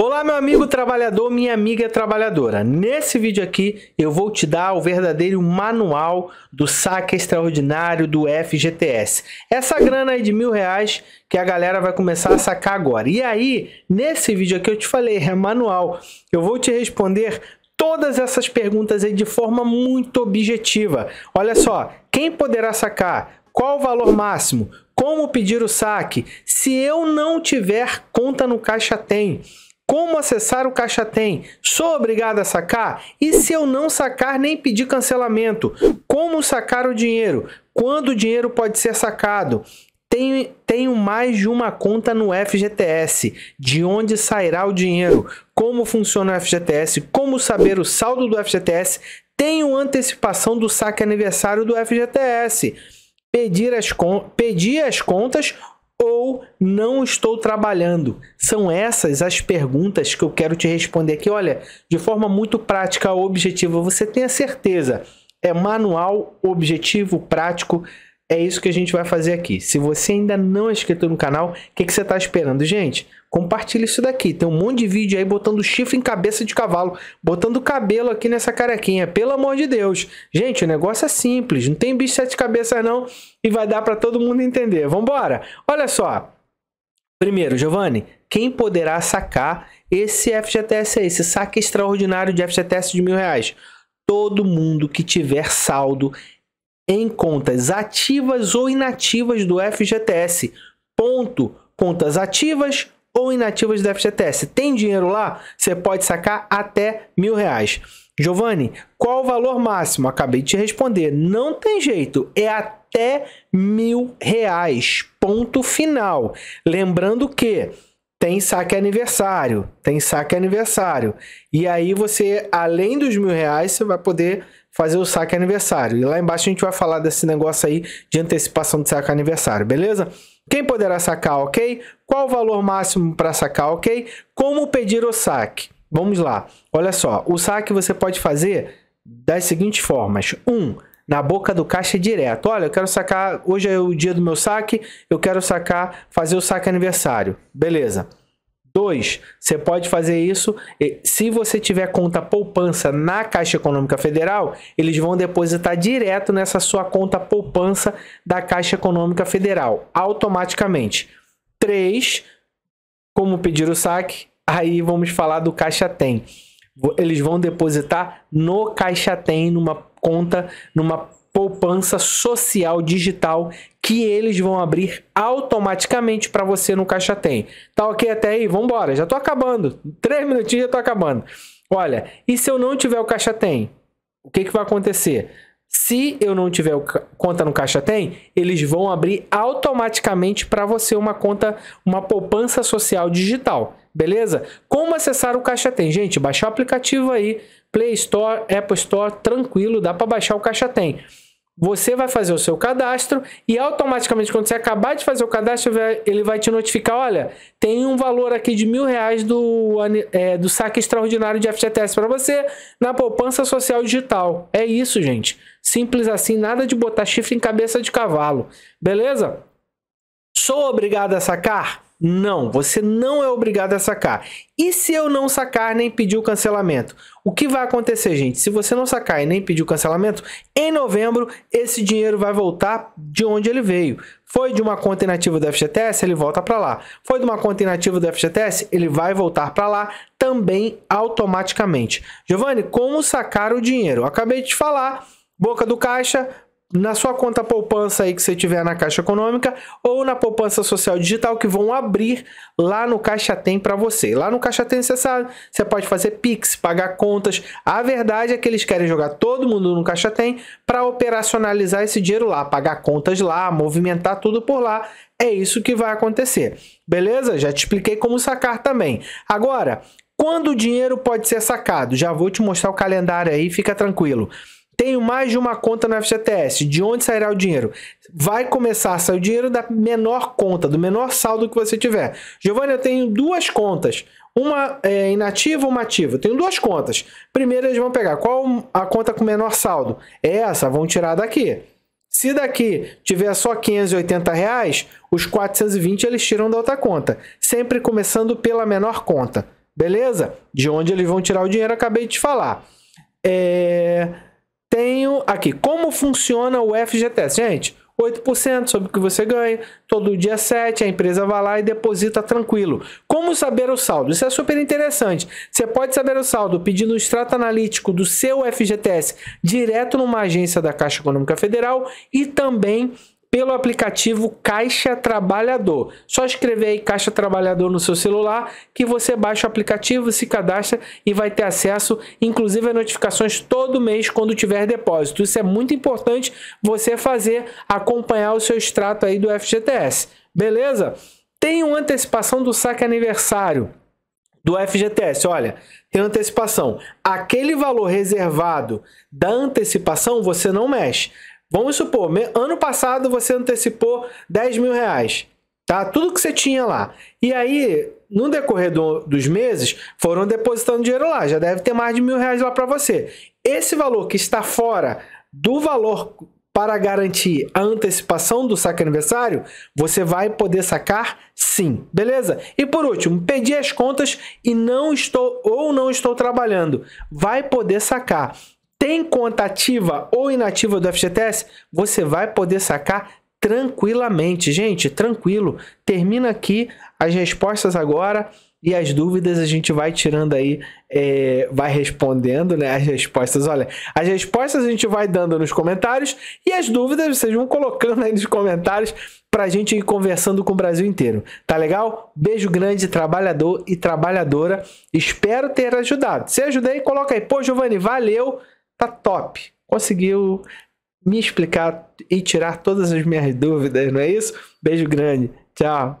Olá, meu amigo trabalhador, minha amiga trabalhadora. Nesse vídeo aqui eu vou te dar o verdadeiro manual do saque extraordinário do FGTS. Essa grana aí de mil reais que a galera vai começar a sacar agora. E aí, nesse vídeo aqui eu te falei, é manual. Eu vou te responder todas essas perguntas aí de forma muito objetiva. Olha só, quem poderá sacar? Qual o valor máximo? Como pedir o saque? Se eu não tiver conta no Caixa Tem como acessar o Caixa Tem? Sou obrigado a sacar? E se eu não sacar nem pedir cancelamento? Como sacar o dinheiro? Quando o dinheiro pode ser sacado? Tenho, tenho mais de uma conta no FGTS. De onde sairá o dinheiro? Como funciona o FGTS? Como saber o saldo do FGTS? Tenho antecipação do saque aniversário do FGTS. Pedir as, pedir as contas ou não estou trabalhando? São essas as perguntas que eu quero te responder aqui. Olha, de forma muito prática, objetiva, você tenha certeza. É manual, objetivo, prático é isso que a gente vai fazer aqui. Se você ainda não é inscrito no canal, o que, que você está esperando? Gente, compartilha isso daqui. Tem um monte de vídeo aí botando chifre em cabeça de cavalo, botando cabelo aqui nessa carequinha. Pelo amor de Deus. Gente, o negócio é simples. Não tem bicho sete cabeças não e vai dar para todo mundo entender. Vambora. Olha só. Primeiro, Giovanni, quem poderá sacar esse FGTS aí, esse saque extraordinário de FGTS de mil reais? Todo mundo que tiver saldo em contas ativas ou inativas do FGTS. Ponto. Contas ativas ou inativas do FGTS. Tem dinheiro lá? Você pode sacar até mil reais. Giovanni, qual o valor máximo? Acabei de te responder. Não tem jeito, é até mil reais. Ponto final. Lembrando que tem saque aniversário, tem saque aniversário. E aí você, além dos mil reais, você vai poder fazer o saque aniversário. E lá embaixo a gente vai falar desse negócio aí de antecipação de saque aniversário, beleza? Quem poderá sacar, ok? Qual o valor máximo para sacar, ok? Como pedir o saque? Vamos lá. Olha só, o saque você pode fazer das seguintes formas. 1. Um, na boca do caixa direto. Olha, eu quero sacar, hoje é o dia do meu saque, eu quero sacar, fazer o saque aniversário. Beleza. Dois, você pode fazer isso se você tiver conta poupança na Caixa Econômica Federal, eles vão depositar direto nessa sua conta poupança da Caixa Econômica Federal, automaticamente. Três, como pedir o saque, aí vamos falar do Caixa Tem. Eles vão depositar no Caixa Tem, numa conta, numa poupança social digital que eles vão abrir automaticamente para você no Caixa Tem. Tá ok até aí? vamos embora, já tô acabando. Três minutinhos já tô acabando. Olha, e se eu não tiver o Caixa Tem? O que, que vai acontecer? Se eu não tiver conta no Caixa Tem, eles vão abrir automaticamente para você uma conta, uma poupança social digital, beleza? Como acessar o Caixa Tem? Gente, baixar o aplicativo aí, Play Store, Apple Store, tranquilo, dá para baixar o Caixa Tem. Você vai fazer o seu cadastro e automaticamente, quando você acabar de fazer o cadastro, ele vai te notificar: olha, tem um valor aqui de mil reais do, é, do saque extraordinário de FGTS para você na poupança social digital. É isso, gente. Simples assim, nada de botar chifre em cabeça de cavalo. Beleza? Sou obrigado a sacar? Não, você não é obrigado a sacar. E se eu não sacar nem pedir o cancelamento? O que vai acontecer, gente? Se você não sacar e nem pedir o cancelamento, em novembro esse dinheiro vai voltar de onde ele veio. Foi de uma conta inativa do FGTS, ele volta para lá. Foi de uma conta inativa do FGTS, ele vai voltar para lá também automaticamente. Giovanni, como sacar o dinheiro? acabei de te falar. Boca do caixa, na sua conta poupança aí que você tiver na Caixa Econômica ou na poupança social digital que vão abrir lá no Caixa Tem para você. Lá no Caixa Tem você sabe, você pode fazer Pix, pagar contas. A verdade é que eles querem jogar todo mundo no Caixa Tem para operacionalizar esse dinheiro lá, pagar contas lá, movimentar tudo por lá. É isso que vai acontecer. Beleza? Já te expliquei como sacar também. Agora, quando o dinheiro pode ser sacado? Já vou te mostrar o calendário aí, fica tranquilo. Tenho mais de uma conta no FGTS. De onde sairá o dinheiro? Vai começar a sair o dinheiro da menor conta, do menor saldo que você tiver. Giovanni, eu tenho duas contas. Uma é, inativa uma ativa. Eu tenho duas contas. Primeiro, eles vão pegar qual a conta com menor saldo? É essa, vão tirar daqui. Se daqui tiver só 580 reais, os 420 eles tiram da outra conta. Sempre começando pela menor conta. Beleza? De onde eles vão tirar o dinheiro, acabei de falar. É tenho aqui como funciona o FGTS. Gente, 8% sobre o que você ganha, todo dia 7, a empresa vai lá e deposita tranquilo. Como saber o saldo? Isso é super interessante. Você pode saber o saldo pedindo o extrato analítico do seu FGTS direto numa agência da Caixa Econômica Federal e também pelo aplicativo Caixa Trabalhador. Só escrever aí Caixa Trabalhador no seu celular que você baixa o aplicativo, se cadastra e vai ter acesso, inclusive a notificações todo mês quando tiver depósito. Isso é muito importante você fazer, acompanhar o seu extrato aí do FGTS. Beleza? Tem uma antecipação do saque aniversário do FGTS. Olha, tem antecipação. Aquele valor reservado da antecipação você não mexe. Vamos supor, ano passado você antecipou 10 mil reais, tá? Tudo que você tinha lá. E aí, no decorrer do, dos meses, foram depositando dinheiro lá. Já deve ter mais de mil reais lá para você. Esse valor que está fora do valor para garantir a antecipação do saque aniversário, você vai poder sacar sim, beleza? E por último, pedi as contas e não estou ou não estou trabalhando, vai poder sacar tem conta ativa ou inativa do FGTS, você vai poder sacar tranquilamente. Gente, tranquilo. Termina aqui as respostas agora e as dúvidas a gente vai tirando aí, é, vai respondendo, né? As respostas, olha, as respostas a gente vai dando nos comentários e as dúvidas vocês vão colocando aí nos comentários para a gente ir conversando com o Brasil inteiro. Tá legal? Beijo grande, trabalhador e trabalhadora. Espero ter ajudado. Se ajudei, coloca aí. Pô, Giovanni, valeu tá top. Conseguiu me explicar e tirar todas as minhas dúvidas, não é isso? Beijo grande. Tchau.